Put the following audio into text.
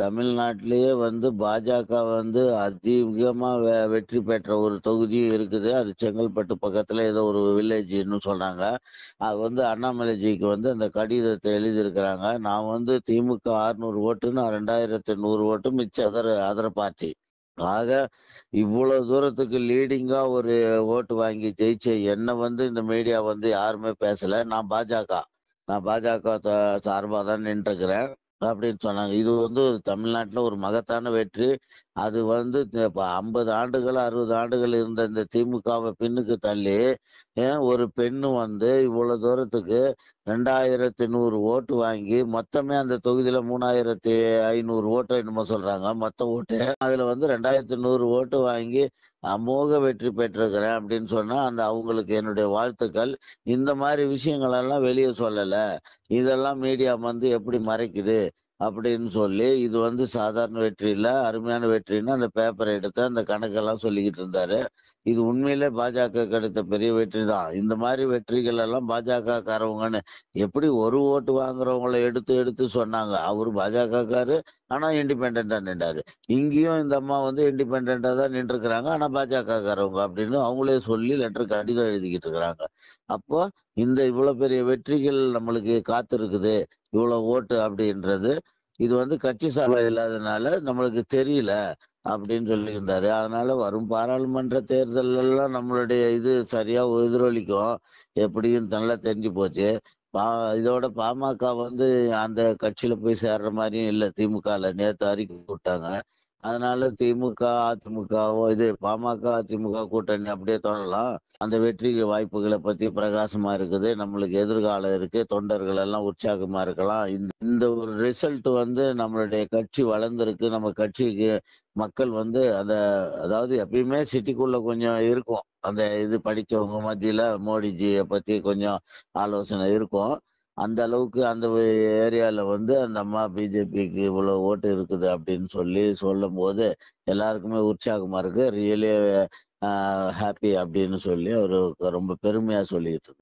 தமிழ்நாட்டிலேயே வந்து பாஜக வந்து அதிகமா வெற்றி பெற்ற ஒரு தொகுதியும் இருக்குது அது செங்கல்பட்டு பக்கத்தில் ஏதோ ஒரு வில்லேஜ் சொல்றாங்க அது வந்து அண்ணாமலைஜிக்கு வந்து அந்த கடிதத்தை எழுதியிருக்கிறாங்க நான் வந்து திமுக அறுநூறு ஓட்டுன்னு ரெண்டாயிரத்தி நூறு ஓட்டு மிச்ச அதர் அதர பார்ட்டி ஆக இவ்வளவு தூரத்துக்கு லீடிங்கா ஒரு ஓட்டு வாங்கி ஜெயிச்ச என்ன வந்து இந்த மீடியா வந்து யாருமே பேசல நான் பாஜக நான் பாஜக சார்பாக தான் நின்றுக்கிறேன் அப்படின்னு சொன்னாங்க இது வந்து தமிழ்நாட்டில் ஒரு மகத்தான வெற்றி அது வந்து ஐம்பது ஆண்டுகள் அறுபது ஆண்டுகள் இருந்த இந்த திமுகவை பின்னுக்கு தள்ளி ஒரு பெண்ணு வந்து இவ்வளோ தூரத்துக்கு ரெண்டாயிரத்தி நூறு ஓட்டு வாங்கி மொத்தமே அந்த தொகுதியில் மூணாயிரத்தி ஐநூறு ஓட்டு என்னமோ சொல்கிறாங்க மொத்த ஓட்டு அதில் வந்து ரெண்டாயிரத்தி நூறு ஓட்டு வாங்கி அமோக வெற்றி பெற்றிருக்கிறேன் அப்படின்னு சொன்னா அந்த அவங்களுக்கு என்னுடைய வாழ்த்துக்கள் இந்த மாதிரி எல்லாம் வெளியே சொல்லலை இதெல்லாம் மீடியா வந்து எப்படி மறைக்குது அப்படின்னு சொல்லி இது வந்து சாதாரண வெற்றி இல்லை அருமையான வெற்றின்னு அந்த பேப்பரை எடுத்து அந்த கணக்கெல்லாம் சொல்லிக்கிட்டு இருந்தாரு இது உண்மையிலே பாஜக கிடைத்த பெரிய வெற்றி தான் இந்த மாதிரி வெற்றிகள் எல்லாம் பாஜக காரவங்கன்னு எப்படி ஒரு ஓட்டு வாங்குறவங்கள எடுத்து எடுத்து சொன்னாங்க அவர் பாஜக காரு ஆனா இண்டிபெண்டா நின்றாரு இங்கேயும் இந்த அம்மா வந்து இண்டிபெண்டா தான் நின்றுக்கிறாங்க ஆனா பாஜக காரவங்க அப்படின்னு அவங்களே சொல்லி லெட்டர் கடிதம் எழுதிக்கிட்டு இருக்கிறாங்க அப்போ இந்த இவ்வளவு பெரிய வெற்றிகள் நம்மளுக்கு காத்திருக்குது இவ்வளவு ஓட்டு அப்படின்றது இது வந்து கட்சி சார்பா இல்லாதனால நம்மளுக்கு தெரியல அப்படின்னு சொல்லியிருந்தாரு அதனால வரும் பாராளுமன்ற தேர்தல் எல்லாம் நம்மளுடைய இது சரியா எதிரொலிக்கும் எப்படியும் நல்லா தெரிஞ்சு போச்சு பா இதோட பாமக வந்து அந்த கட்சியில போய் சேர்ற மாதிரியும் இல்லை திமுகல நேற்று அறிக்கை விட்டாங்க அதனால திமுக அதிமுகவோ இது பாமக அதிமுக கூட்டணி அப்படியே தொடரலாம் அந்த வெற்றி வாய்ப்புகளை பத்தி பிரகாசமா இருக்குது நம்மளுக்கு எதிர்காலம் இருக்கு தொண்டர்கள் எல்லாம் உற்சாகமா இருக்கலாம் இந்த ஒரு ரிசல்ட் வந்து நம்மளுடைய கட்சி வளர்ந்துருக்கு நம்ம கட்சிக்கு மக்கள் வந்து அந்த அதாவது எப்பயுமே சிட்டிக்குள்ள கொஞ்சம் இருக்கும் அந்த இது படித்தவங்க மத்தியில மோடிஜியை பத்தி கொஞ்சம் ஆலோசனை இருக்கும் அந்த அளவுக்கு அந்த ஏரியால வந்து அந்த அம்மா பிஜேபிக்கு இவ்வளவு ஓட்டு இருக்குது அப்படின்னு சொல்லி சொல்லும் போது எல்லாருக்குமே உற்சாகமா இருக்கு ரியலி ஹாப்பி அப்படின்னு சொல்லி அவரு ரொம்ப பெருமையா சொல்லிட்டு